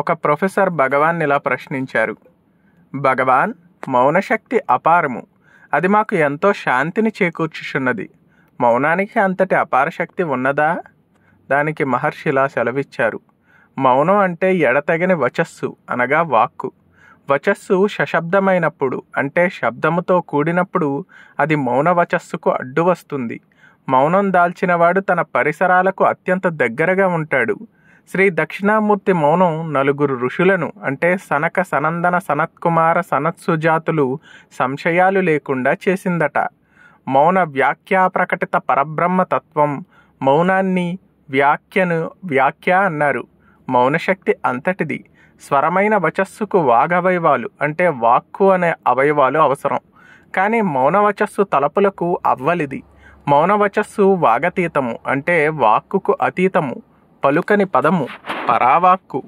ఒక ప్రొఫెసర్ భగవాన్ ఇలా ప్రశ్నించారు భగవాన్ మౌనశక్తి అపారము అది మాకు ఎంతో శాంతిని చేకూర్చుచున్నది మౌనానికి అంతటి అపార శక్తి ఉన్నదా దానికి మహర్షిలా సెలవిచ్చారు మౌనం అంటే ఎడతగిన వచస్సు అనగా వాక్కు వచస్సు సశబ్దమైనప్పుడు అంటే శబ్దముతో కూడినప్పుడు అది మౌన వచస్సుకు అడ్డు వస్తుంది మౌనం దాల్చినవాడు తన పరిసరాలకు అత్యంత దగ్గరగా ఉంటాడు శ్రీ దక్షిణామూర్తి మౌనం నలుగురు ఋషులను అంటే సనక సనందన సనత్కుమార సనత్సుజాతులు సంశయాలు లేకుండా చేసిందట మౌన వ్యాఖ్యా ప్రకటిత పరబ్రహ్మ తత్వం మౌనాన్ని వ్యాఖ్యను వ్యాఖ్య అన్నారు మౌనశక్తి అంతటిది స్వరమైన వచస్సుకు వాగవయవాలు అంటే వాక్కు అనే అవయవాలు అవసరం కానీ మౌనవచస్సు తలపులకు అవ్వలిది మౌనవచస్సు వాగతీతము అంటే వాక్కుకు అతీతము పలుకని పదము పరావాక్కు